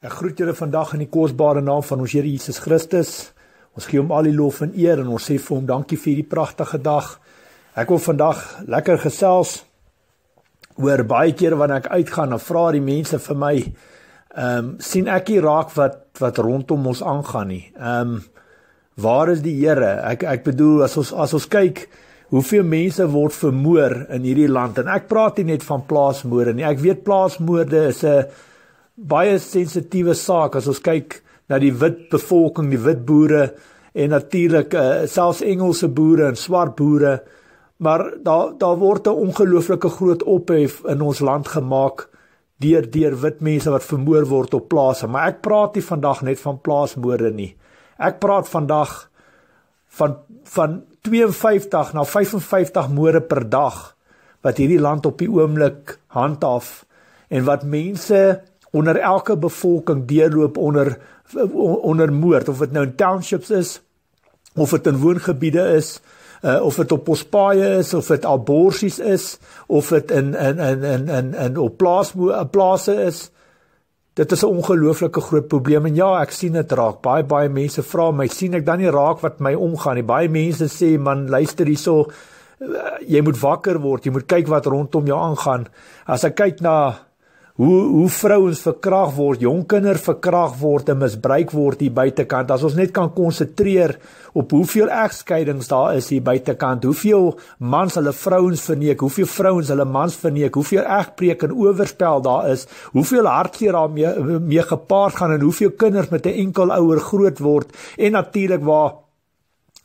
Ek groet julle vandag in die kosbare naam van ons Here Jesus Christus. Ons gee hom al die lof en eer en ons sê vir hom dankie vir hierdie pragtige dag. Ek wil vandag lekker gesels oor baie kere wanneer ek uitgaan, dan vra die mense vir my, ehm um, sien ek hier raak wat wat rondom ons aangaan nie. Ehm um, waar is die Here? Ek ek bedoel as ons as ons kyk Hoeveel mense word vermoor in hierdie land en ek praat nie net van plaasmoorde nie. Ek weet plaasmoorde is 'n baie sensitiewe saak as ons kyk na die wit bevolking, die wit boere en natuurlik uh, selfs Engelse boere en swart boere, maar daar daar word 'n ongelooflike groot ophef in ons land gemaak deur deur wit mense wat vermoor word op plase. Maar ek praat nie vandag net van plaasmoorde nie. Ek praat vandag van van 52 na 55 moorde per dag wat hierdie land op die oomblik handhaaf en wat mense onder elke bevolking deurloop onder onder moord of dit nou in townships is of dit in woongebiede is uh, of dit op pospaaie is of dit aborsies is of dit in in in in in in op plaas plase is dit is 'n ongelooflike groot probleem en ja ek sien dit raak baie baie mense vra my sien ek dan nie raak wat my omgaan nie baie mense sê man luister hierso eh, jy moet wakker word jy moet kyk wat rondom jou aangaan as ek kyk na hoe hoe vrouens verkrag word, jong kinders verkrag word en misbruik word hier buitekant. As ons net kan konsentreer op hoeveel egskeidings daar is hier buitekant, hoeveel mans hulle vrouens verneek, hoeveel vrouens hulle mans verneek, hoeveel egbreek en oorspel daar is, hoeveel hartseer daarmee mee gepaard gaan en hoeveel kinders met 'n enkel ouer groot word en natuurlik waar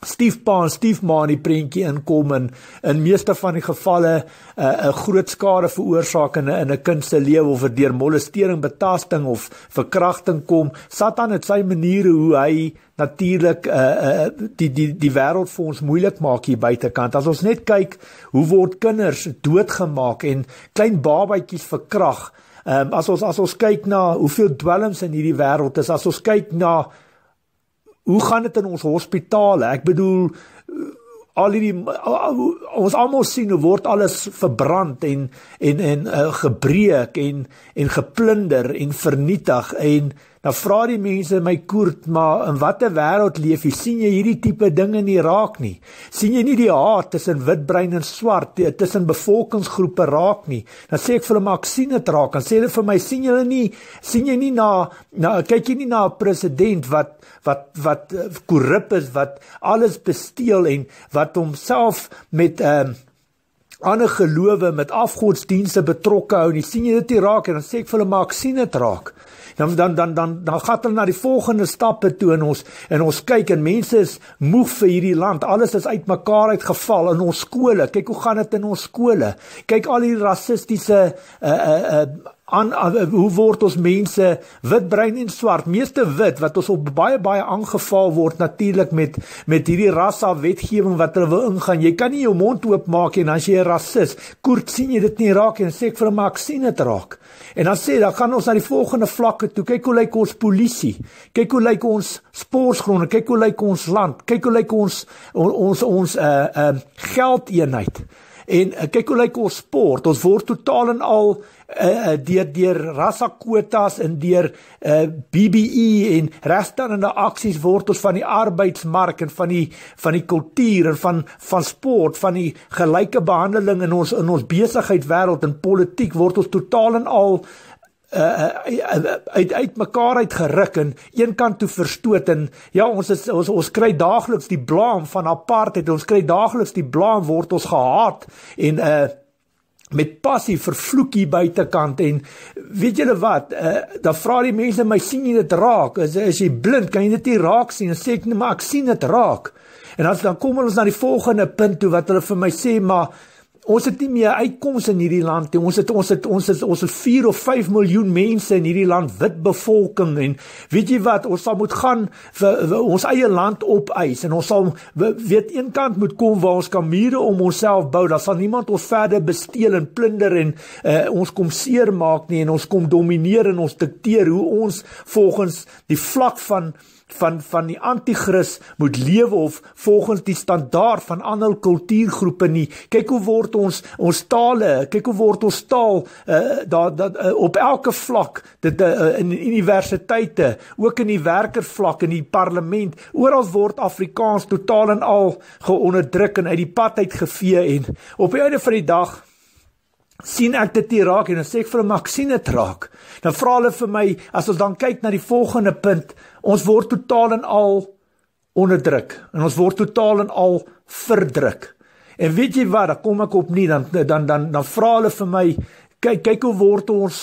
stiefpa en stiefma in die prentjie inkom en in meeste van die gevalle 'n uh, eh, eh, groot skade veroorsaak in 'n in 'n kind se lewe of deur molestering, betasting of verkrachting kom. Satan het sy maniere hoe hy natuurlik uh, uh, die die die wêreld vir ons moeilik maak hier buitekant. As ons net kyk hoe word kinders doodgemaak en klein babatjies verkrag. Um, ehm, as ons as ons kyk na hoeveel dwelms in hierdie wêreld is, as ons kyk na hoe gaan dit in ons hospitale? Ek bedoel eh, al die eh, ons almal sien hoe word alles verbrand en en en uh, gebreek en en geplunder en vernietig en Dan vra die mense my koert, maar in watter wêreld leef jy? sien jy hierdie tipe dinge nie raak nie. sien jy nie die haat tussen wit brein en swart, eh, tussen bevolkingsgroepe raak nie. Dan sê ek vir hulle maar ek sien dit raak. Dan sê hulle vir my sien julle nie sien jy nie na na kyk jy nie na 'n president wat wat wat eh, korrup is, wat alles besteel en wat homself met 'n um, ehm, ander gelowe met afgodsdienste betrokke hou. Nie sien jy dit nie raak en dan sê ek vir hulle maar ek sien dit raak dan dan dan dan dan gaan hulle na die volgende stappe toe in ons en ons kyk en mense is moeg vir hierdie land. Alles is uitmekaar uitgeval in ons skole. Kyk hoe gaan dit in ons skole. Kyk al hierdie rassistiese uh uh uh aan hoe word ons mense wit brein en swart meeste wit wat ons op baie baie aangeval word natuurlik met met hierdie rassa wetgewing wat hulle wil ingaan jy kan nie jou mond oop maak en as jy 'n rasis koort sien jy dit nie raak en sê ek vir 'n maak sien dit raak en dan sê dan gaan ons na die volgende vlakke toe kyk hoe lyk ons polisie kyk hoe lyk ons sportgronde kyk hoe lyk ons land kyk hoe lyk ons ons ons, ons uh eh, uh eh, geldeenheid En uh, kyk hoe lyk ons sport. Ons word totaal en al uh, deur deur rassa kwotas en deur uh, BBE en restaurante aksies word ons van die arbeidsmark en van die van die kultuur en van van sport, van die gelyke behandeling in ons in ons besigheid wêreld en politiek word ons totaal en al uh, Eh, eh, eh, uit uit mekaar uit geruk en een kant toe verstoot en ja ons is, ons ons kry daagliks die blaam van apartheid ons kry daagliks die blaam word ons gehaat en uh met passie vervloek hier buitekant en weet julle wat uh, dan vra die mense my sien jy dit raak is is jy blind kan jy dit nie raak sien en sê ek nee, maar ek sien dit raak en as dan kom ons na die volgende punt toe wat hulle vir my sê maar ons het nie meer uitkomste in hierdie land nie. Ons het ons het ons is ons is 4 of 5 miljoen mense in hierdie land wit bevolking en weet jy wat, ons sal moet gaan vir, vir ons eie land opeis en ons sal weet een kant moet kom waar ons kan mure om onsself bou. Daar sal niemand ons verder besteel en plunder en uh, ons kom seermaak nie en ons kom domineer en ons dikteer hoe ons volgens die vlak van van van die anti-kris moet lewe of volgens die standaard van ander kultuurgroepe nie. Kyk hoe word ons ons tale, kyk hoe word ons taal uh daar da, uh, eh, op elke vlak, dit uh, in universiteite, ook in die werkervlak in die parlement, oral word Afrikaans totaal en al geonderdruk en uit die pad uitgevee en op die einde van die dag sien ek dit hier raak en dan sê ek vir hulle maar sien dit raak. Dan vra hulle vir my as ons dan kyk na die volgende punt Ons word totaal en al onderdruk en ons word totaal en al verdruk. En weet jy wat, dan kom ek op nie dan dan dan dan vra hulle vir my kyk kyk hoe word ons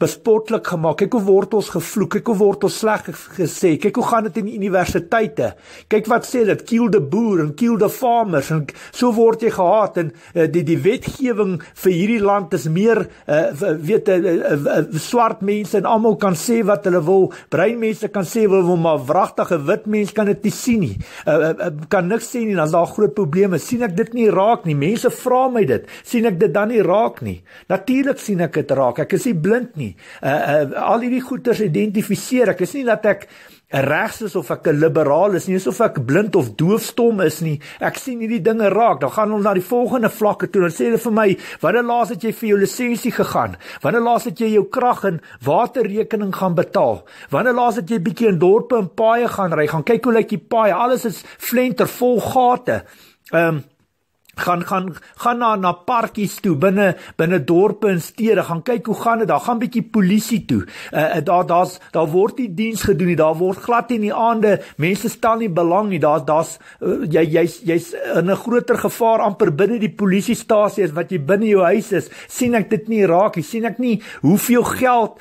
bespotlik gemaak. Kyk hoe word ons gevloek, kyk hoe word ons sleg gesê. Kyk hoe gaan dit in die universiteite. Kyk wat sê dit, kill the boer en kill the farmers en so word jy gehaat en uh, die die wetgewing vir hierdie land is meer uh, weet uh, uh, swart mense en almal kan sê wat hulle wil. Brein mense kan sê wat hulle wil, maar wragtige wit mense kan dit nie sien nie. Uh, uh, uh, kan niks sien nie. Daar's daar groot probleme. sien ek dit nie raak nie. Mense vra my dit. sien ek dit dan nie raak nie. Natuurlik sien ek dit raak. Ek is nie blind nie nie. Uh, uh eh, al hierdie goeters identifiseer ek. Dis nie dat ek regs is of ek 'n liberaal is nie, is of ek blind of doofstom is nie. Ek sien hierdie dinge raak. Dan gaan ons na die volgende vlakke toe. Dan sê hulle vir my, "Wanneer laas het jy vir jou lisensie gegaan? Wanneer laas het jy jou krag en waterrekening gaan betaal? Wanneer laas het jy bietjie in dorpe en paaie gaan ry? Gaan kyk hoe lyk die paaie? Alles is flenter vol gate." Ehm um, gaan gaan gaan na na parkies toe binne binne dorpe en stede gaan kyk hoe gaan dit daar gaan bietjie polisie toe uh, daar daar's daar word nie diens gedoen nie daar word glad nie in die aande mense stel nie belang nie daar's daar's uh, jy jy's jy's in 'n groter gevaar amper binne die polisiestasie as wat jy binne jou huis is sien ek dit nie raak nie sien ek nie hoeveel geld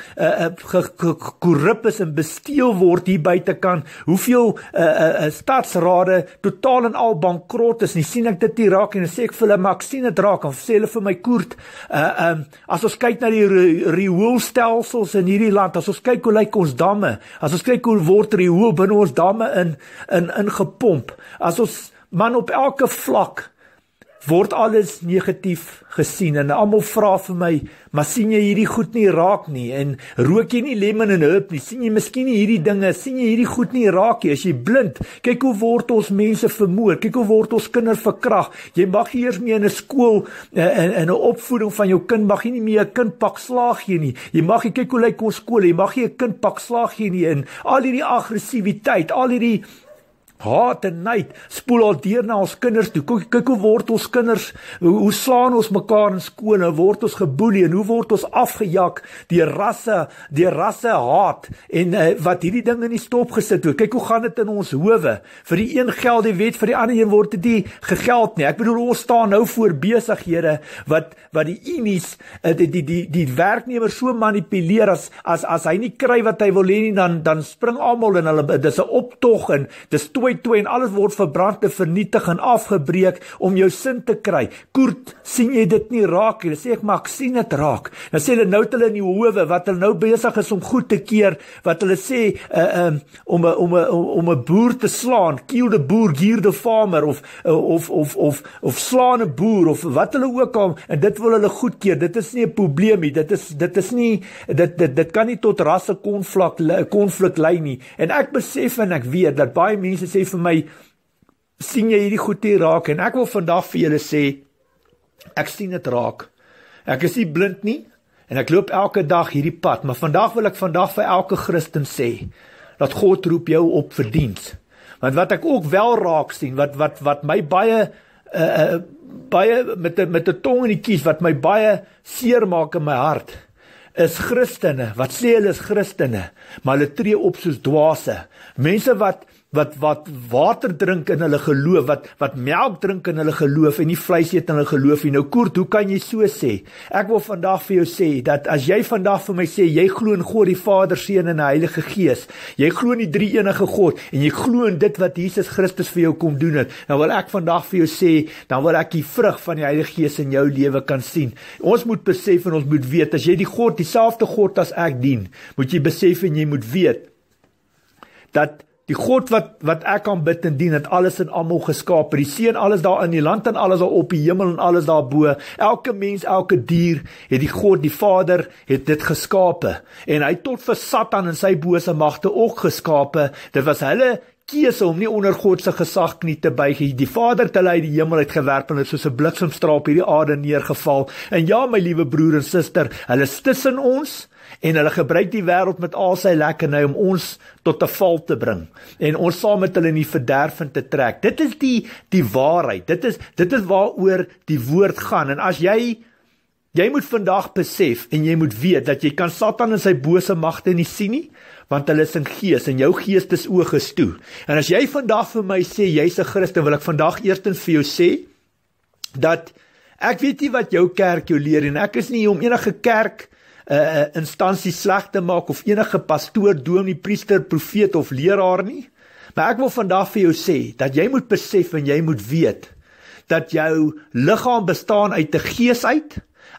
korrup uh, uh, is en besteel word hier buitekant hoeveel uh, uh, uh, stadsrade totaal en al bankrot is nie sien ek dit nie raak nie sê ek vir hulle maar ek sien dit raak en sê hulle vir my koert uh um as ons kyk na die rioolstelsels in hierdie land as ons kyk hoe lyk ons damme as ons kyk hoe word rioo binne ons damme in in ingepomp as ons man op elke vlak word alles negatief gesien en almal vra vir my, "Maar sien jy hierdie goed nie raak nie en rook jy nie lemon en herb nie? Sien jy miskien nie hierdie dinge? Sien jy hierdie goed nie raak nie? As jy blind, kyk hoe word ons mense vermoor? Kyk hoe word ons kinders verkrag? Jy mag nie eers meer in 'n skool eh, in in 'n opvoeding van jou kind mag jy nie meer 'n kind pak slaag gee nie. Jy mag nie kyk hoe lyk ons skool, jy mag nie 'n kind pak slaag gee nie en al hierdie aggressiwiteit, al hierdie Haat en nait spoel al deur na ons kinders toe. Kyk, kyk hoe word ons kinders, hoe, hoe slaan ons mekaar in skole, word ons geboelie en hoe word ons afgejak deur rasse, deur rasse haat en uh, wat hierdie ding in die stop gesit het. Kyk hoe gaan dit in ons howe. Vir die een geld die wet, vir die ander een word dit nie gegeld nie. Ek bedoel ons staan nou voor besighede wat wat die unies eh, die die die, die werknemers so manipuleer as as as hy nie kry wat hy wil hê nie dan dan spring almal en hulle dis 'n optog en dis voltooi toe en alles word verbrand, vernietig en afgebreek om jou sin te kry. Koert, sien jy dit nie raak nie? Dan sê ek maar ek sien dit raak. Dan sê hulle nou dat hulle in die howe wat hulle nou besig is om goed te keer, wat hulle sê uh um om om om 'n boer te slaan, kill the boer, gear the farmer of uh, of of of of slaan 'n boer of wat hulle ook al en dit wil hulle goed keer. Dit is nie 'n probleem nie. Dit is dit is nie dit dit dit kan nie tot rasse konflik eh, konflik lei nie. En ek besef en ek weet dat baie mense sê sê vir my sien jy hierdie goed hier raak en ek wil vandag vir julle sê ek sien dit raak. Ek is nie blind nie en ek loop elke dag hierdie pad, maar vandag wil ek vandag vir elke Christen sê dat God roep jou op vir diens. Want wat ek ook wel raak sien, wat wat wat my baie uh, uh baie met die, met 'n tong in die kies wat my baie seer maak in my hart is Christene wat sê hulle is Christene, maar hulle tree op soos dwaase. Mense wat wat wat water drink in hulle geloof wat wat melk drink in hulle geloof en nie vleis eet in hulle geloof nie. Nou kort, hoe kan jy so sê? Ek wil vandag vir jou sê dat as jy vandag vir my sê jy glo in God die Vader, Seun en die Heilige Gees, jy glo in die drie enige God en jy glo in dit wat Jesus Christus vir jou kom doen het, dan wil ek vandag vir jou sê, dan wil ek die vrug van die Heilige Gees in jou lewe kan sien. Ons moet besef en ons moet weet as jy die God, dieselfde God as ek dien, moet jy besef en jy moet weet dat Die God wat wat ek aanbid en dien, het alles en almal geskaap. Die seën alles daar in die land en alles daar op die hemel en alles daar bo. Elke mens, elke dier het die God, die Vader, het dit geskape. En hy het tot vir Satan en sy bose magte ook geskape. Dit was hulle keuse om nie onder God se gesag knie te buig nie. Die Vader het hulle uit die hemel uitgewerp en het soos 'n bliksemstraal op hierdie aarde neergeval. En ja, my liewe broer en suster, hulle is tussen ons en hulle gebruik die wêreld met al sy lekkernye om ons tot 'n val te bring en ons saam met hulle in die verderfing te trek. Dit is die die waarheid. Dit is dit is waaroor die woord gaan. En as jy Jy moet vandag besef en jy moet weet dat jy kan Satan en sy bose magte nie sien nie, want hulle is in gees en jou gees is ooges toe. En as jy vandag vir my sê jy's 'n Christen, wil ek vandag eers en vir jou sê dat ek weet nie wat jou kerk jou leer en ek is nie om enige kerk 'n eh, uh, eh, instansie sleg te maak of enige pastoor, dominee, priester, profeet of leraar nie. Maar ek wil vandag vir jou sê dat jy moet besef en jy moet weet dat jou liggaam bestaan uit 'n gees uit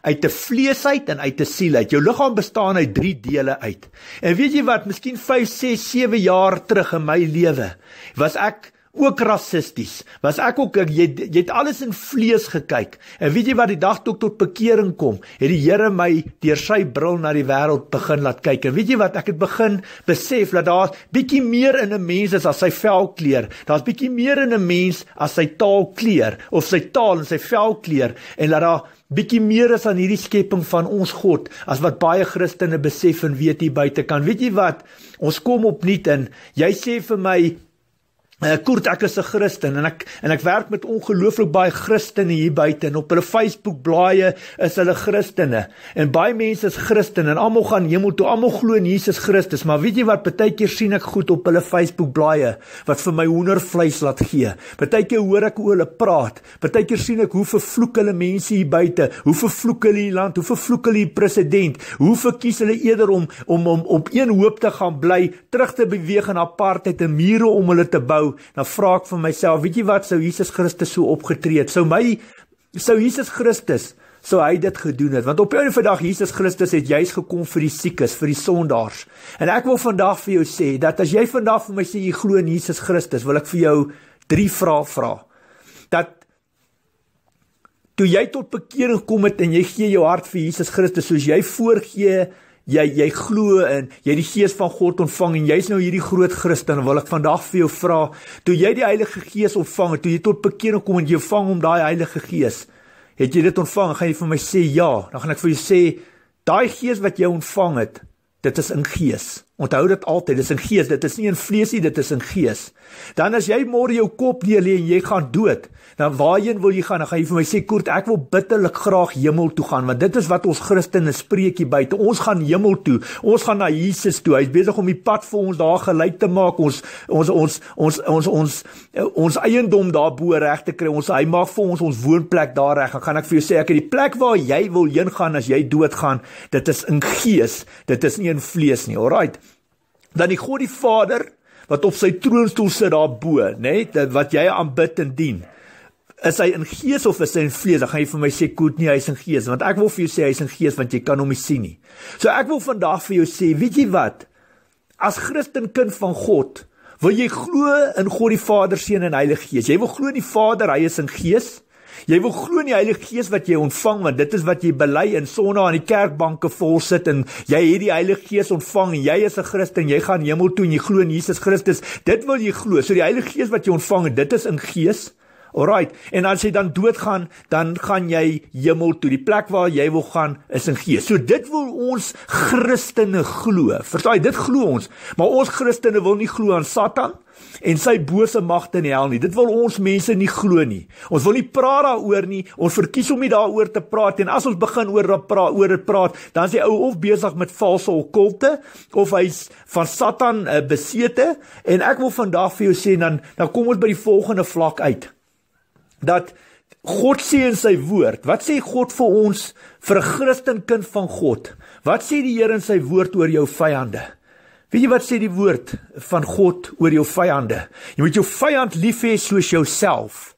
uit 'n vleesheid en uit 'n siel uit. Jou liggaam bestaan uit drie dele uit. En weet jy wat, miskien 5, 6, 7 jaar terug in my lewe was ek ook rassisties. Was ek ook jy jy het alles in vlees gekyk. En weet jy wat die dag toe ek tot bekering kom, het die Here my deur sy bril na die wêreld begin laat kyk. En weet jy wat ek het begin besef dat daar bietjie meer in 'n mens is as sy velkleur. Daar's bietjie meer in 'n mens as sy taalkleur of sy taal en sy velkleur en dat daar bietjie meer is aan hierdie skepping van ons God as wat baie Christene besef en weet hier buite kan. Weet jy wat? Ons kom opnuut in. Jy sê vir my Uh, eh, Kort ek is 'n Christen en ek en ek werk met ongelooflik baie Christene hier buite en op hulle Facebook blaaie is hulle Christene en baie mense is Christene en almal gaan hemel toe almal glo in Jesus Christus maar weet jy wat partykeer sien ek goed op hulle Facebook blaaie wat vir my hoendervleis laat gee partykeer hoor ek hoe hulle praat partykeer sien ek hoe vervloek hulle mense hier buite hoe vervloek hulle die land hoe vervloek hulle die president hoe verkies hulle eerder om om om op een hoop te gaan bly terug te beweeg in apartheid en mure om hulle te bou dan nou vra ek vir myself, weet jy wat sou Jesus Christus so opgetree het? Sou my sou Jesus Christus sou hy dit gedoen het? Want op 'n vandag Jesus Christus het juis gekom vir die siekes, vir die sondaars. En ek wil vandag vir jou sê dat as jy vandag vir my sê jy glo in Jesus Christus, wil ek vir jou drie vrae vra. Dat toe jy tot bekering kom het en jy gee jou hart vir Jesus Christus, soos jy voorgee jy jy glo in, jy die gees van God ontvang en jy's nou hierdie groot Christen, wil ek vandag vir jou vra, toe jy die Heilige Gees ontvang het, toe jy tot bekering kom en jy vang om daai Heilige Gees, het jy dit ontvang? Gaan jy vir my sê ja? Dan gaan ek vir jou sê daai gees wat jy ontvang het, dit is in gees. Onthou dit altyd, dit is in gees, dit is nie in vlees nie, dit is in gees. Dan as jy môre jou kop neer lê en jy gaan dood, dan waarheen wil jy gaan? Dan gaan jy vir my sê, "Koert, ek wil bitterlik graag hemel toe gaan," want dit is wat ons Christene spreekie buite. Ons gaan hemel toe. Ons gaan na Jesus toe. Hy's besig om die pad vir ons daar gelyk te maak. Ons ons ons ons ons ons ons, ons eiendom daarbo reg te kry. Ons hy maak vir ons ons woonplek daar reg. Dan gaan ek vir jou sê, ek het die plek waar jy wil heen gaan as jy doodgaan. Dit is in gees. Dit is nie in vlees nie. Alraight dan die God die Vader wat op sy troonstoel sit daarbo, nê, nee, dat wat jy aanbid en dien. Is hy in gees of is hy in vlees? Dan gaan jy vir my sê koet nie, hy's in gees, want ek wil vir jou sê hy's in gees want jy kan hom nie sien nie. So ek wil vandag vir jou sê, weet jy wat? As Christen kind van God, wil jy glo in God die Vader, Seun en Heilige Gees. Jy wil glo in die Vader, hy is in gees. Jy wil glo in die Heilige Gees wat jy ontvang want dit is wat jy bely in sonna aan die kerkbanke vol sit en jy het die Heilige Gees ontvang en jy is 'n Christen, jy gaan hemel toe en jy glo in Jesus Christus. Dit wil jy glo. So die Heilige Gees wat jy ontvang, dit is in gees. Alraai, en as jy dan doodgaan, dan gaan jy hemel toe. Die plek waar jy wil gaan is in gees. So dit wil ons Christene glo. Verstaan jy? Dit glo ons. Maar ons Christene wil nie glo aan Satan en sy bose magte in die hel nie. Dit wil ons mense nie glo nie. Ons wil nie praat daaroor nie. Ons verkies om nie daaroor te praat nie. En as ons begin oor praat oor dit praat, dan is die ou of besig met valse okkulte of hy's van Satan eh, besete. En ek wil vandag vir jou sê dan dan kom ons by die volgende vlak uit dat God sê in sy woord, wat sê God vir ons vir 'n Christen kind van God? Wat sê die Here in sy woord oor jou vyande? Weet jy wat sê die woord van God oor jou vyande? Jy moet jou vyand lief hê soos jouself.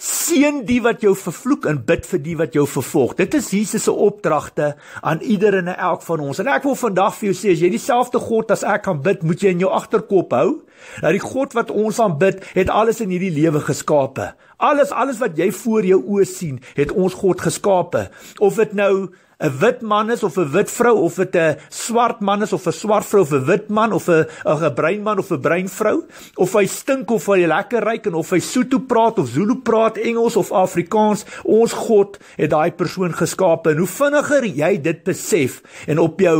Seën die wat jou vervloek en bid vir die wat jou vervolg. Dit is Jesus se opdragte aan ieder en elk van ons. En ek wil vandag vir jou sê, as jy dieselfde God as ek kan bid, moet jy in jou agterkop hou dat die God wat ons aanbid, het alles in hierdie lewe geskape. Alles alles wat jy voor jou oë sien, het ons God geskape. Of dit nou 'n wit man is of 'n wit vrou of dit 'n swart man is of 'n swart vrou of 'n wit man of 'n 'n bruin man of 'n bruin vrou of hy stink of hy lekker ruik en of hy Sotho praat of Zulu praat Engels of Afrikaans ons God het daai persoon geskape en hoe vinniger jy dit besef en op jou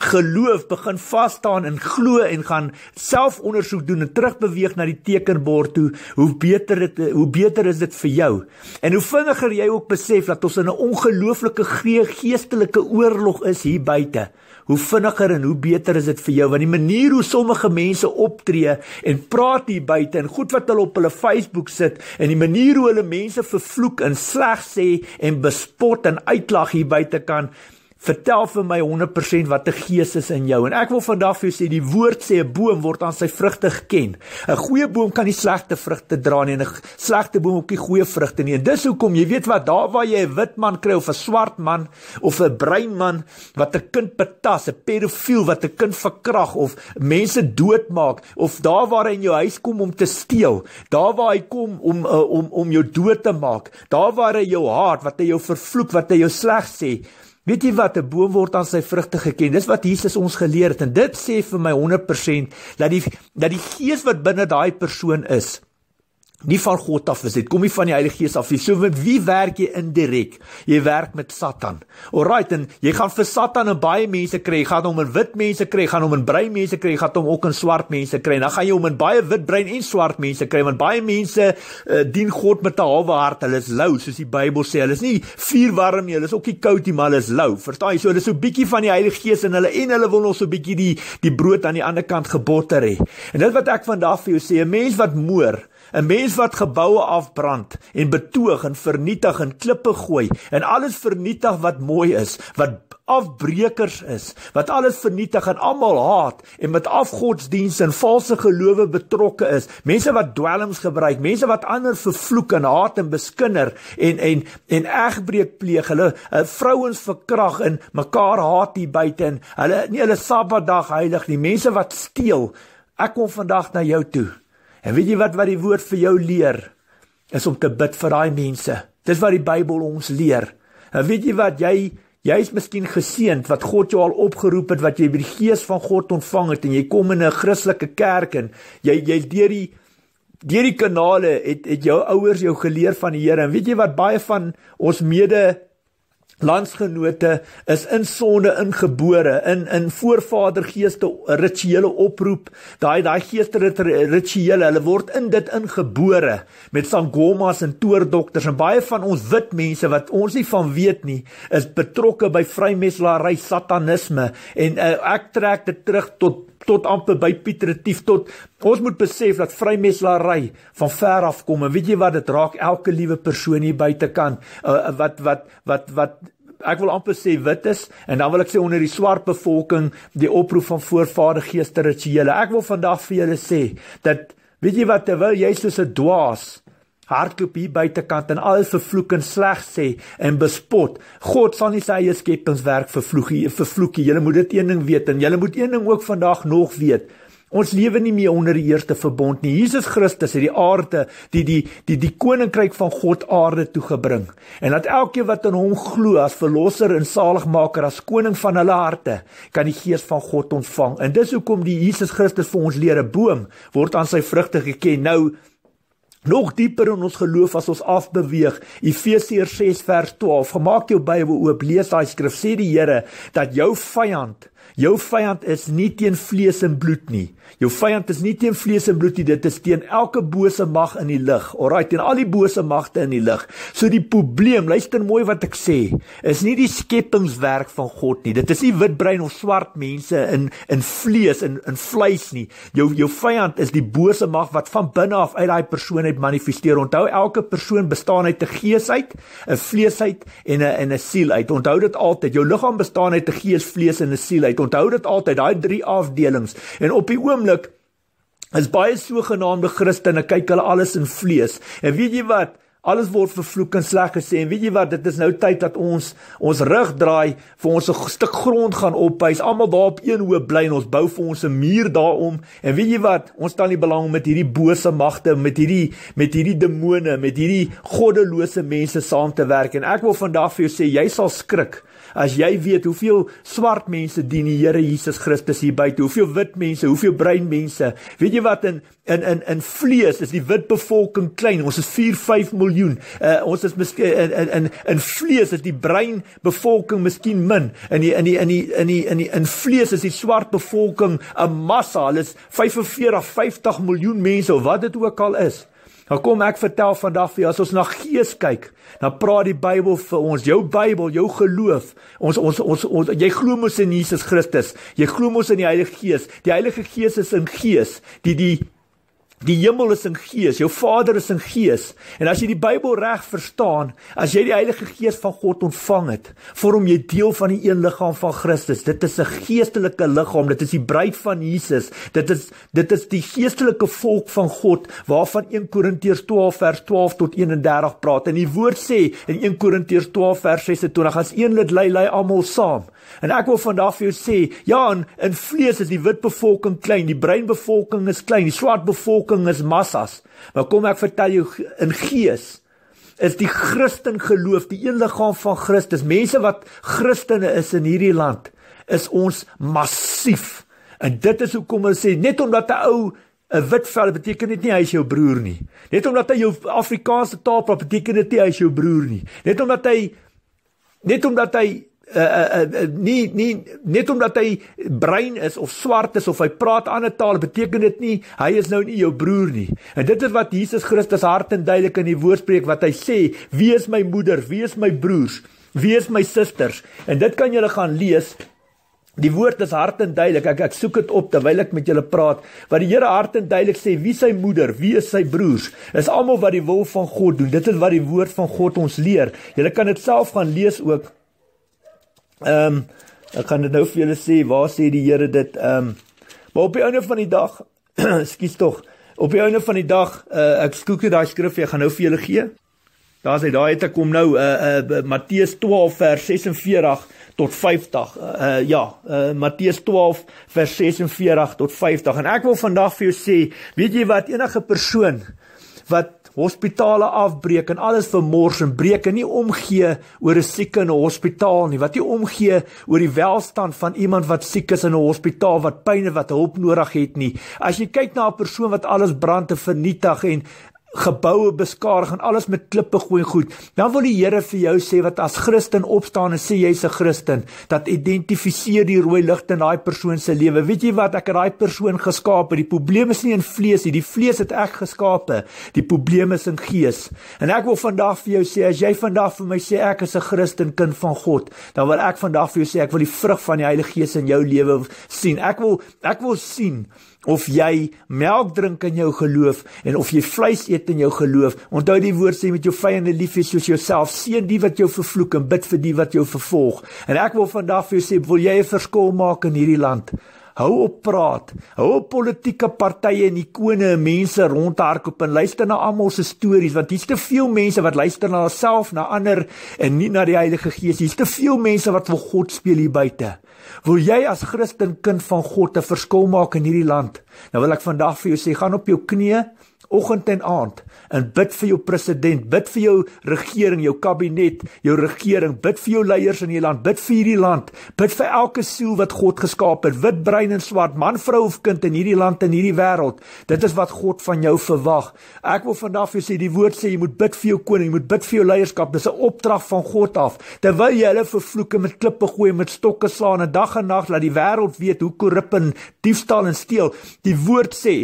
geloof begin vas staan en glo en gaan selfondersoek doen en terugbeweeg na die tekenbord toe hoe beter dit hoe beter is dit vir jou en hoe vinniger jy ook besef dat ons in 'n ongelooflike geestelike oorlog is hier buite hoe vinniger en hoe beter is dit vir jou want die manier hoe sommige mense optree en praat hier buite en goed wat hulle op hulle Facebook sit en die manier hoe hulle mense vervloek en sleg sê en bespot en uitlag hier buite kan Vertel vir my 100% wat 'n gees is in jou. En ek wil vandag vir jou sê die woord sê 'n boom word aan sy vrugte geken. 'n Goeie boom kan nie slegte vrugte dra nie en 'n slegte boom ook nie goeie vrugte nie. En dis hoekom jy weet wat daar waar jy 'n wit man kry of 'n swart man of 'n bruin man wat 'n kind betas, 'n pedofiel wat 'n kind verkrag of mense doodmaak of daar waar hy in jou huis kom om te steel, daar waar hy kom om om eh, om, om jou dood te maak, daar waar hy jou haat, wat hy jou vervloek, wat hy jou sleg sê. Weet jy wat 'n boom word aan sy vrugte geken? Dis wat Jesus ons geleer het en dit sê vir my 100% dat die dat die gees wat binne daai persoon is, nie van God af is dit kom nie van die Heilige Gees af nie. So met wie werk jy indirek? Jy werk met Satan. Alraight en jy gaan vir Satan en baie mense kry. Jy gaan hom in wit mense kry, gaan hom in bruin mense kry, gaan hom ook in swart mense kry. Dan gaan jy hom in baie wit, bruin en swart mense kry want baie mense uh, dien God met 'n halwe hart. Hulle is lou soos die Bybel sê. Hulle is nie vuurwarm nie, hulle is ook nie koud nie, maar hulle is lou. Verstaan jy? So hulle is so bietjie van die Heilige Gees in hulle en hulle wil nog so bietjie die die brood aan die ander kant gebotter hê. En dit wat ek vandag vir jou sê, 'n mens wat moer 'n mens wat geboue afbrand en betoog en vernietig en klippe gooi en alles vernietig wat mooi is, wat afbreekers is, wat alles vernietig en almal haat en met afgodsdienste en valse gelowe betrokke is, mense wat dwelms gebruik, mense wat ander vervloek en haat en beskinder en en en egbreek pleeg, hulle eh, vrouens verkrag en mekaar haat hier buite en hulle nie hulle Sabbatdag heilig nie, mense wat steel. Ek kom vandag na jou toe En weet jy wat wat die woord vir jou leer? Is om te bid vir daai mense. Dis wat die Bybel ons leer. En weet jy wat jy jy's miskien geseënd wat God jou al opgeroep het wat jy by die gees van God ontvang het en jy kom in 'n Christelike kerk en jy jy's deur die deur die kanale het het jou ouers jou geleer van die Here. En weet jy wat baie van ons mede landsgenote is in sonde ingebore in in voorvadergeeste rituele oproep daai daai geesterituele hulle word in dit ingebore met sangomas en toordokters en baie van ons wit mense wat ons nie van weet nie is betrokke by vrymeslaarry satanisme en uh, ek trek dit terug tot tot amper by Piet Retief tot ons moet besef dat vrymeslaery van ver af kom en weet jy wat dit raak elke liewe persoon hier buitekant uh, wat wat wat wat ek wil amper sê wit is en dan wil ek sê onder die swart bevolking die oproep van voorvadergeeste rituele ek wil vandag vir julle sê dat weet jy wat terwyl jy soos 'n dwaas hardloop hier buitekant en al se vloek en sleg sê en bespot. God sal nie sy eie skepingswerk vervloek nie, vervloek nie. Julle moet dit een ding weet en julle moet een ding ook vandag nog weet. Ons lewe nie meer onder die eerste verbond nie. Jesus Christus het die aarde, die die die die koninkryk van God aarde toe gebring. En dat elkeen wat in hom glo as verlosser en saligmaker as koning van hulle harte, kan die gees van God ontvang. En dis hoekom die Jesus Christus vir ons leer 'n boom word aan sy vrugte geken. Nou nog dieper in ons geloof as ons afbeweeg. Efesiërs 6 vers 12. Gemaak jou Bybel oop, lees daai skrif. Sê die Here dat jou vyand Jou vyand is nie teen vlees en bloed nie. Jou vyand is nie teen vlees en bloed nie. Dit is teen elke bose mag in die lig. Alraai, teen al die bose magte in die lig. So die probleem, luister mooi wat ek sê, is nie die skepingswerk van God nie. Dit is nie wit brein of swart mense in in vlees en in, in vleis nie. Jou jou vyand is die bose mag wat van binne af uit daai persoon uit manifesteer. Onthou, elke persoon bestaan uit 'n gees uit, 'n vlees uit en 'n en 'n siel uit. Onthou dit altyd. Jou liggaam bestaan uit 'n gees, vlees en 'n siel. Uit. Onthou dit altyd, daai drie afdelings. En op die oomblik is baie sogenaamde Christene kyk hulle alles in vlees. En weet jy wat? Alles word vervloek en sleg gesê. En weet jy wat? Dit is nou tyd dat ons ons rug draai vir ons 'n stuk grond gaan ophuis. Almal daar op een hoop bly en ons bou vir ons 'n muur daarom. En weet jy wat? Ons staan nie belang met hierdie bose magte, met hierdie met hierdie demone, met hierdie goddelose mense saam te werk. En ek wil vandag vir jou sê, jy sal skrik. As jy weet hoeveel swart mense dien die Here Jesus Christus hier buite, hoeveel wit mense, hoeveel bruin mense. Weet jy wat in in in in vlees is die wit bevolking klein. Ons is 4.5 miljoen. Uh, ons is miskien eh, in in in vlees is die bruin bevolking miskien min. In die in die in die in die in die in vlees is die swart bevolking 'n massa. Hulle is 45, 50 miljoen mense of wat dit ook al is. Nou kom ek vertel vandag vir julle as ons na gees kyk, dan praat die Bybel vir ons, jou Bybel, jou geloof. Ons ons ons, ons jy glo mos in Jesus Christus. Jy glo mos in die Heilige Gees. Die Heilige Gees is in gees. Die die Die hemel is in gees, jou Vader is in gees. En as jy die Bybel reg verstaan, as jy die Heilige Gees van God ontvang het, vorm jy deel van die een liggaam van Christus. Dit is 'n geestelike liggaam, dit is die bruid van Jesus. Dit is dit is die geestelike volk van God waarvan 1 Korintiërs 12 vers 12 tot 31 praat. En die Woord sê in 1 Korintiërs 12 vers 26 as een lid lei, lei almal saam. En ek wil vandag vir jou sê, ja, in, in vlees is die wit bevolking klein, die bruin bevolking is klein, die swart bevolking is massas. Maar kom ek vertel jou in gees is die Christen geloof, die een liggaam van Christus. Mense wat Christene is in hierdie land is ons massief. En dit is hoekom hulle sê net omdat 'n ou 'n wit vel beteken dit nie hy is jou broer nie. Net omdat hy jou Afrikaanse taal praat beteken dit nie hy is jou broer nie. Net omdat hy net omdat hy Eh, eh, eh, nie nie net omdat hy bruin is of swart is of hy praat ander taal beteken dit nie hy is nou nie jou broer nie. En dit is wat Jesus Christus hart en duidelik in die woord spreek wat hy sê, wie is my moeder, wie is my broers, wie is my susters. En dit kan julle gaan lees Die woord is hart en duidelik. Ek ek soek dit op terwyl ek met julle praat. Wat die Here hart en duidelik sê, wie sy moeder, wie is sy broers? Is almal wat die wil van God doen. Dit is wat die woord van God ons leer. Julle kan dit self gaan lees ook. Ehm um, ek kan dit nou vir julle sê waar sê die Here dit ehm um, maar op die einde van die dag skuis tog op die einde van die dag uh, ek skoek dit daai skrif ek gaan nou vir julle gee. Daar's hy daai het ek kom nou uh, eh, uh, eh, Mattheus 12 vers 46 tot 50. Uh, uh, ja, uh, Mattheus 12 vers 46 tot 50 en ek wil vandag vir jou sê, weet jy wat enige persoon wat hospitale afbreek en alles vermors en breek en nie omgee oor 'n sieke in 'n hospitaal nie wat nie omgee oor die welstand van iemand wat siek is in 'n hospitaal wat pyn en wat hulp nodig het nie as jy kyk na 'n persoon wat alles brand en vernietig en geboue beskadig en alles met klippe gooi goed. Dan wil die Here vir jou sê wat as Christen opstaan en sê jy's 'n Christen, dat identifiseer die rooi ligte in daai persoon se lewe. Weet jy wat? Ek het daai persoon geskape. Die probleem is nie in vlees nie. Die vlees het ek geskape. Die probleem is in gees. En ek wil vandag vir jou sê, as jy vandag vir my sê ek is 'n Christen kind van God, dan wil ek vandag vir jou sê ek wil die vrug van die Heilige Gees in jou lewe sien. Ek wil ek wil sien of jy melk drink in jou geloof en of jy vleis eet in jou geloof. Onthou die woord sê met jou vyande lief hê soos jouself. Seën die wat jou vervloek en bid vir die wat jou vervolg. En ek wil vandag vir jou sê, wil jy 'n verskil maak in hierdie land? Hou op praat. Hou op politieke partye en ikone en mense rondhardloop en luister na almal se stories want hier's te veel mense wat luister na hulself, na ander en nie na die Heilige Gees. Hier's te veel mense wat vir God speel hier buite. Wil jy as Christen kind van God 'n verskil maak in hierdie land? Nou wil ek vandag vir jou sê, gaan op jou knieë oggend en aand en bid vir jou president, bid vir jou regering, jou kabinet, jou regering, bid vir jou leiers in hierdie land, bid vir hierdie land, bid vir elke siel wat God geskaap het, wit, bruin en swart, man, vrou of kind in hierdie land en hierdie wêreld. Dit is wat God van jou verwag. Ek wil vandag vir jou sê, die woord sê jy moet bid vir jou koning, jy moet bid vir jou leierskap. Dis 'n opdrag van God af. Terwyl jy hulle vervloek en met klippe gooi en met stokke slaan en dag en nag laat die wêreld weet hoe korrup en diefstal en steel, Die woord sê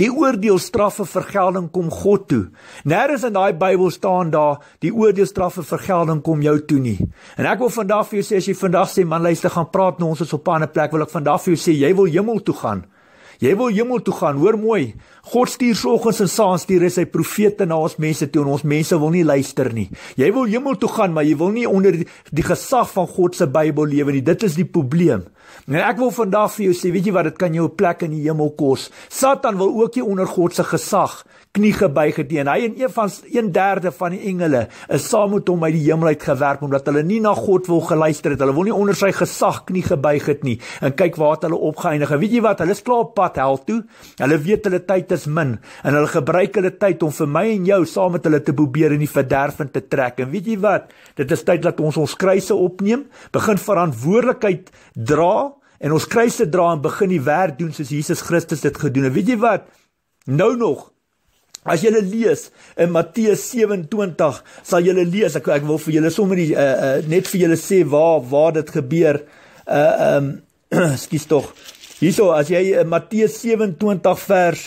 die oordeel straffe vergelding kom God toe. Nêrens in daai Bybel staan daar die oordeel straffe vergelding kom jou toe nie. En ek wil vandag vir jou sê as jy vandag sê man luister gaan praat nou ons is op 'n ander plek wil ek vandag vir jou sê jy wil hemel toe gaan. Jy wil hemel toe gaan, hoor mooi. God stuur soggens en saans stuur hy profete na ons mense toe en ons mense wil nie luister nie. Jy wil hemel toe gaan, maar jy wil nie onder die, die gesag van God se Bybel lewe nie. Dit is die probleem. En ek wil vandag vir jou sê, weet jy wat dit kan jou plek in die hemel kos. Satan wil ook nie onder God se gesag knie gebuig het nie en hy en een van 1/3 van die engele is saam met hom uit die hemel uit gewerp omdat hulle nie na God wil geluister het hulle wil nie onder sy gesag knie gebuig het nie en kyk waar het hulle opgeëindig weet jy wat hulle is klaar op pad hel toe hulle weet hulle tyd is min en hulle gebruik hulle tyd om vir my en jou saam met hulle te probeer in die verderf in te trek en weet jy wat dit is tyd dat ons ons kruise opneem begin verantwoordelikheid dra en ons kruise dra en begin die werk doen soos Jesus Christus dit gedoen het weet jy wat nou nog As jy lees in Matteus 27 sal jy lees ek ek wil vir julle sommer die, uh, uh, net vir julle sê waar waar dit gebeur. Uh um skus tog. Hierso as jy uh, Matteus 27 vers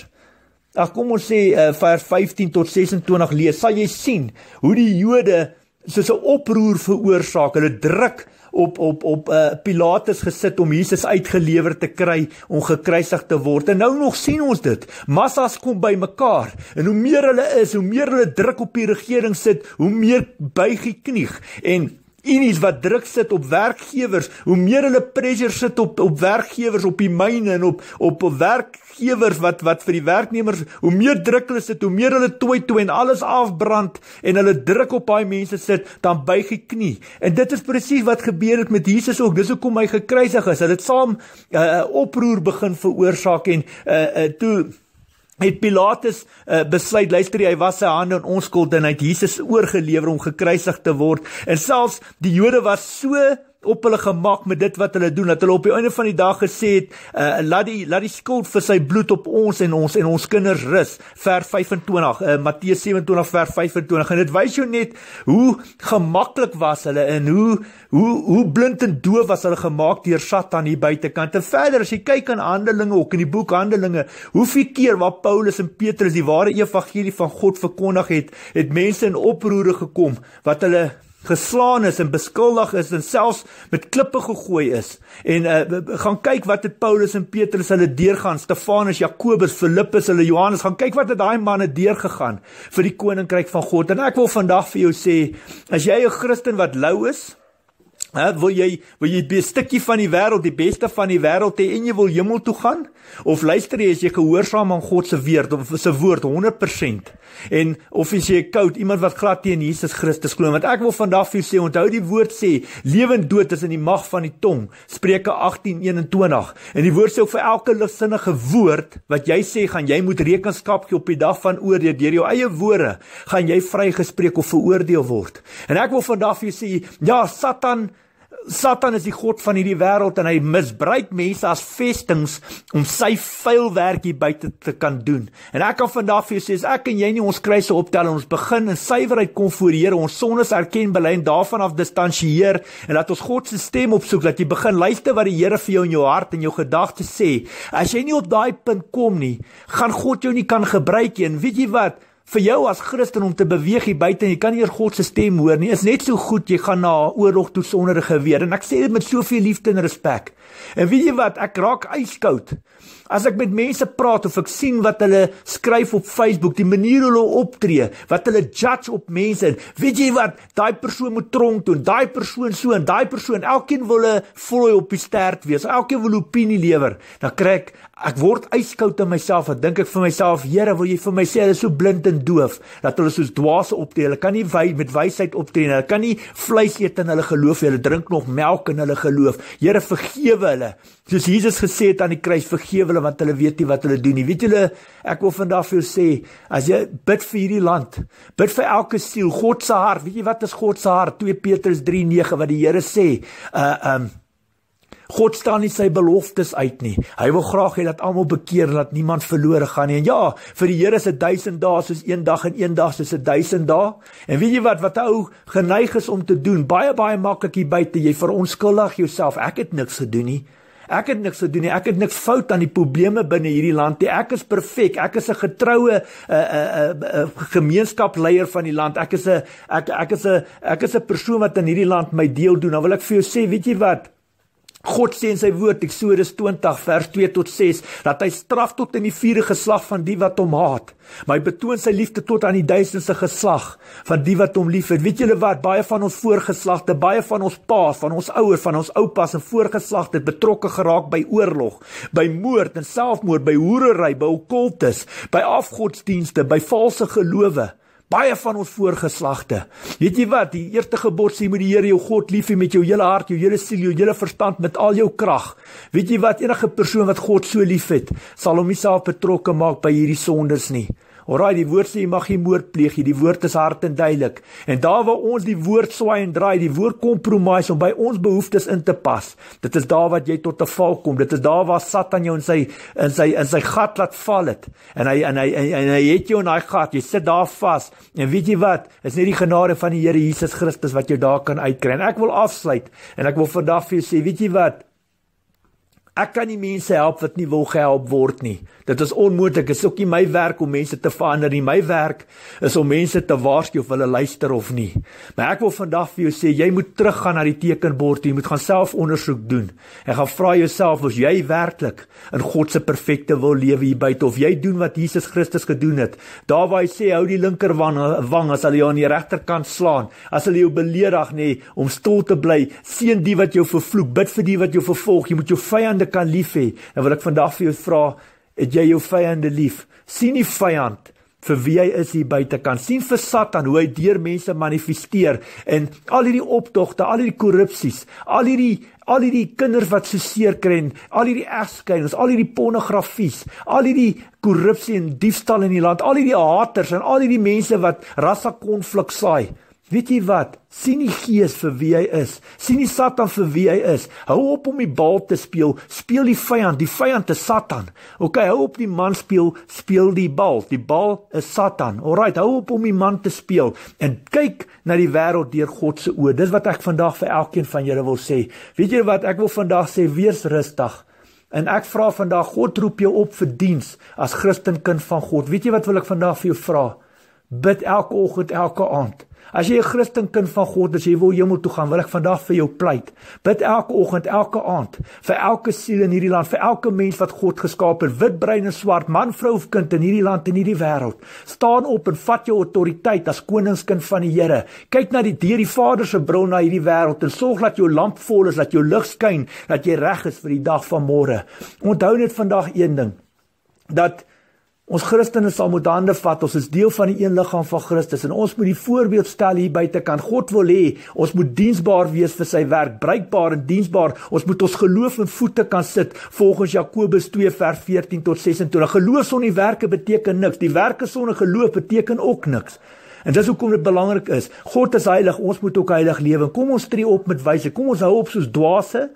ag kom ons sê uh, vers 15 tot 26 lees, sal jy sien hoe die Jode soos 'n oproer veroorsaak. Hulle druk op op op uh, Pilatus gesit om Jesus uitgelewer te kry om gekruisig te word. En nou nog sien ons dit. Massas kom by mekaar en hoe meer hulle is, hoe meer hulle druk op die regering sit, hoe meer buig die knie en unies wat druk sit op werkgewers, hoe meer hulle pressure sit op op werkgewers op die myne en op op werkgewers wat wat vir die werknemers, hoe meer druk hulle sit, hoe meer hulle toe toe en alles afbrand en hulle druk op daai mense sit, dan buig hy knie. En dit is presies wat gebeur het met Jesus ook. Dis hoekom hy gekruisig is. Hulle het saam eh, 'n uh, oproer begin veroorsaak en uh, uh, toe het Pilatus uh, besluit luister hy was sy hande in onskuld en hy het Jesus oorgelewer om gekruisig te word en selfs die Jode was so op hulle gemaak met dit wat hulle doen dat hulle op die einde van die dag gesê het uh, laat die laat die skuld vir sy bloed op ons en ons en ons kinders rus ver 25 uh, Matteus 27 ver 25 en dit wys jou net hoe gemaklik was hulle en hoe hoe hoe blind en doof was hulle gemaak deur Satan hier buitekant en verder as jy kyk aan Handelinge ook in die boek Handelinge hoeveel keer wat Paulus en Petrus die ware evangelie van God verkondig het het mense in oproer gekom wat hulle geslaan is en beskuldig is en selfs met klippe gegooi is. En uh, gaan kyk wat het Paulus en Petrus hulle deurgaan, Stefanus, Jakobus, Filippus, hulle Johannes, gaan kyk wat het daai manne deurgegaan vir die koninkryk van God. En ek wil vandag vir jou sê, as jy 'n Christen wat lou is, Hè, wil jy wil jy 'n stukkie van die wêreld, die beste van die wêreld hê en jy wil hemel toe gaan? Of luister jy as jy gehoorsaam aan God se woord of se woord 100% en of as jy koud iemand wat glad teen Jesus Christus glo? Want ek wil vandag vir julle sê, onthou die woord sê, lewend dood is in die mag van die tong. Spreuke 18:21. En die woord sê ook vir elke ligsinnige woord wat jy sê, gaan jy moet rekenskap gee op die dag van oordeel deur jou eie woorde, gaan jy vrygespreek of veroordeel word. En ek wil vandag vir julle sê, ja, Satan Satan is die god van hierdie wêreld en hy misbruik mense as vestinge om sy vuil werk hier buite te kan doen. En ek kan vandag vir jou sê, ek en jy nie ons kruise optel en ons begin in suiwerheid kom voor Here, ons sondes erken, bely en daarvan af distansieer en dat ons God se stem opsoek, dat jy begin luister wat die Here vir jou in jou hart en jou gedagtes sê. As jy nie op daai punt kom nie, gaan God jou nie kan gebruik nie. Weet jy wat? vir jou as Christen om te beweeg hier buite en jy kan nie eers God se stem hoor nie. Is net so goed jy gaan na 'n oorlog toe sonder geweer. En ek sê dit met soveel liefde en respek. En weet jy wat? Ek raak ijskoud as ek met mense praat of ek sien wat hulle skryf op Facebook, die manier hoe hulle optree, wat hulle judge op mense. Weet jy wat? Daai persoon moet tronk toe. Daai persoon so en daai persoon. Elkeen wil 'n vlooi op die stert wees. Elkeen wil opinie lewer. Dan kry ek Ek word yskoud in myself en dink ek vir myself, Here, wil jy vir my sê hulle is so blind en doof dat hulle soos dwaase optree. Hulle kan nie wy met wysheid optree nie. Hulle kan nie vleis eet in hulle geloof nie. Hulle drink nog melk in hulle geloof. Here, vergewe hulle. Soos Jesus gesê het aan die kruis, vergewe hulle want hulle weet nie wat hulle doen nie. Weet julle, ek wil vandag vir jou sê, as jy bid vir hierdie land, bid vir elke siel, God se hart. Weet jy wat is God se hart? 2 Petrus 3:9 wat die Here sê, uh um God staan nie sy beloftes uit nie. Hy wil graag hê dat almal bekeer en dat niemand verlore gaan nie. En ja, vir die Here is 1000 dae soos een dag en een dag soos 1000 dae. En weet jy wat wat ou geneig is om te doen? Baie baie maklik hier buite jy veronskuldig jouself. Ek het niks gedoen nie. Ek het niks gedoen nie. Ek het niks fout aan die probleme binne hierdie land nie. Ek is perfek. Ek is 'n getroue uh uh uh, uh gemeenskapsleier van die land. Ek is 'n ek ek is 'n ek is 'n persoon wat aan hierdie land my deel doen. Nou wil ek vir jou sê, weet jy wat? God sê in sy woord Eksodus 20 vers 2 tot 6 dat hy straf tot in die vierde geslag van die wat hom haat. Maar hy betoon sy liefde tot aan die duisendste geslag van die wat hom liefhet. Weet julle wat? Baie van ons voorgeslagte, baie van ons paas, van ons ouers, van ons oupas en voorgeslagte betrokke geraak by oorlog, by moord en selfmoord, by hoerery, by okkultes, by afgodsdienste, by valse gelowe baie van ons voorgeslagte. Weet jy wat? Die eerste geboorte sê moet die Here jou God lief hê met jou hele hart, jou hele siel, jou hele verstand met al jou krag. Weet jy wat? Enige persoon wat God so liefhet, sal homself betrokke maak by hierdie sondes nie. Alraai, die woord sê jy mag nie moord pleeg nie. Die woord is hard en duidelik. En daar waar ons die woord swaai en draai, die woord kompromise om by ons behoeftes in te pas. Dit is daar wat jy tot 'n val kom. Dit is daar waar Satan jou in sy in sy in sy gat laat val het. En hy en hy en, en hy het jou in daai gat. Jy sit daar vas. En weet jy wat? Is nie die genade van die Here Jesus Christus wat jou daar kan uitkry nie. Ek wil afsluit en ek wil vandag vir jou sê, weet jy wat? Ek kan nie mense help wat nie wil gehelp word nie. Dit is onmoontlik. Dit is ook nie my werk om mense te verander nie. My werk is om mense te waarsku of hulle luister of nie. Maar ek wil vandag vir jou sê, jy moet teruggaan na die tekenbord. Jy moet gaan self ondersoek doen. En gaan vra jouself of jy werklik in God se perfekte wil lewe hier buite of jy doen wat Jesus Christus gedoen het. Daar waar hy sê hou die linker wang, wang as hulle jou aan die regterkant slaan, as hulle jou beledig nê, om stil te bly, seën die wat jou vervloek, bid vir die wat jou vervolg. Jy moet jou vyande vyande kan lief hê. En wil ek vandag vir jou vra, het jy jou vyande lief? sien die vyand vir wie hy is hier buitekant. sien vir Satan hoe hy deur mense manifesteer en al hierdie optogte, al hierdie korrupsies, al hierdie al hierdie kinders wat so seer kry en al hierdie egskeidings, al hierdie pornografies, al hierdie korrupsie en diefstal in die land, al hierdie haters en al hierdie mense wat rassakonflik saai. Weet jy wat? Sien die gees vir wie hy is. Sien die Satan vir wie hy is. Hou op om die bal te speel. Speel die vyand. Die vyand is Satan. OK, hou op die man speel. Speel die bal. Die bal is Satan. Alrite, hou op om die man te speel en kyk na die wêreld deur God se oë. Dis wat ek vandag vir elkeen van julle wil sê. Weet julle wat? Ek wil vandag sê wees rustig. En ek vra vandag God roep jou op vir diens as Christenkind van God. Weet jy wat wil ek vandag vir jou vra? Bid elke oggend, elke aand. As jy 'n Christen kind van God is, jy wil hemel toe gaan, wil ek vandag vir jou pleit. Bid elke oggend, elke aand vir elke siel in hierdie land, vir elke mens wat God geskaap het, wit, bruin en swart, man, vrou of kind in hierdie land en hierdie wêreld. Staan op en vat jou autoriteit as koningskind van die Here. Kyk na die deur die Vader se bron na hierdie wêreld en sorg dat jou lamp vol is, dat jou lig skyn, dat jy reg is vir die dag van môre. Onthou net vandag een ding dat Ons Christene sal moet hande vat. Ons is deel van die een liggaam van Christus en ons moet die voorbeeld stel hier buite kan. God wil hê ons moet diensbaar wees vir sy werk, bruikbaar en diensbaar. Ons moet ons geloof in voete kan sit volgens Jakobus 2:14 tot 26. Geloof sonder werke beteken niks. Die werke sonder geloof beteken ook niks. En dis hoekom dit belangrik is. God is heilig, ons moet ook heilig lewe. Kom ons tree op met wysheid. Kom ons hou op soos dwaase.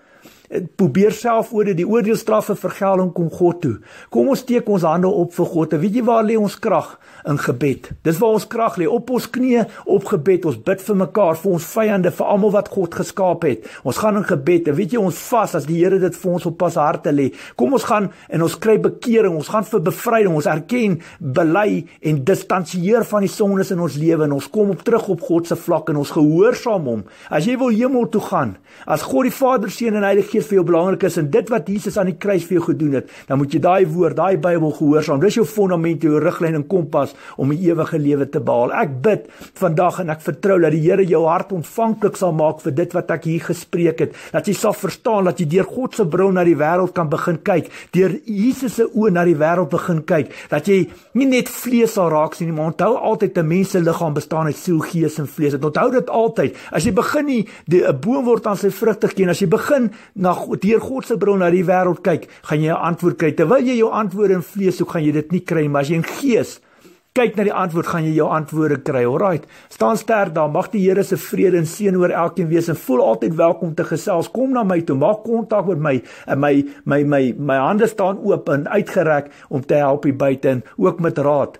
Eh, probeer self oor dit die oordeelstraf vir vergelding kom God toe. Kom ons steek ons hande op vir God. Weet jy waar lê ons krag in gebed? Dis waar ons krag lê, op ons knieë, op gebed. Ons bid vir mekaar, vir ons vyande, vir almal wat God geskaap het. Ons gaan in gebed. Weet jy ons vas as die Here dit vir ons op pas harte lê. Kom ons gaan en ons kry bekering, ons gaan vir bevryding, ons erken, bely en distansieer van die sondes in ons lewe en ons kom op terug op God se vlak en ons gehoorsaam hom. As jy wil hemel toe gaan, as God die Vader seën en Heilige keer vir jou belangrik is en dit wat Jesus aan die kruis vir jou gedoen het, dan moet jy daai woord, daai Bybel gehoorsaam. Dis jou fondament, jou riglyn en kompas om 'n ewige lewe te behaal. Ek bid vandag en ek vertrou dat die Here jou hart ontvanklik sal maak vir dit wat ek hier gespreek het, dat jy sal verstaan dat jy deur God se bril na die wêreld kan begin kyk, deur Jesus se oë na die wêreld begin kyk, dat jy nie net vlees sal raak sien nie, maar onthou altyd 'n mens se liggaam bestaan uit siel, gees en vlees. Onthou dit altyd. As jy begin nie 'n boom word aan sy vrugte ken as jy begin na na deur God se bron na die wêreld kyk, gaan jy 'n antwoord kry. Terwyl jy jou antwoorde in vlees soek, gaan jy dit nie kry nie, maar as jy in gees kyk na die antwoord, gaan jy jou antwoorde kry. Alraait. Staan sterk daar. Mag die Here se vrede en seën oor elkeen wees en voel altyd welkom te gesels. Kom na my toe, maak kontak met my en my my my my hande staan oop en uitgereik om te help hier buite en ook met raad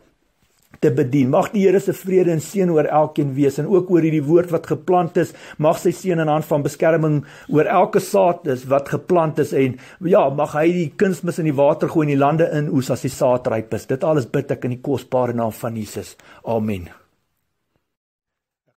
te bedien. Mag die Here se vrede en seën oor elkeen wees en ook oor hierdie woord wat geplant is. Mag sy seën en hand van beskerming oor elke saad is wat geplant is en ja, mag hy die kunsmis in die water gooi en die lande in oes as die saad ryp is. Dit alles bid ek in die kosbare naam van Jesus. Amen.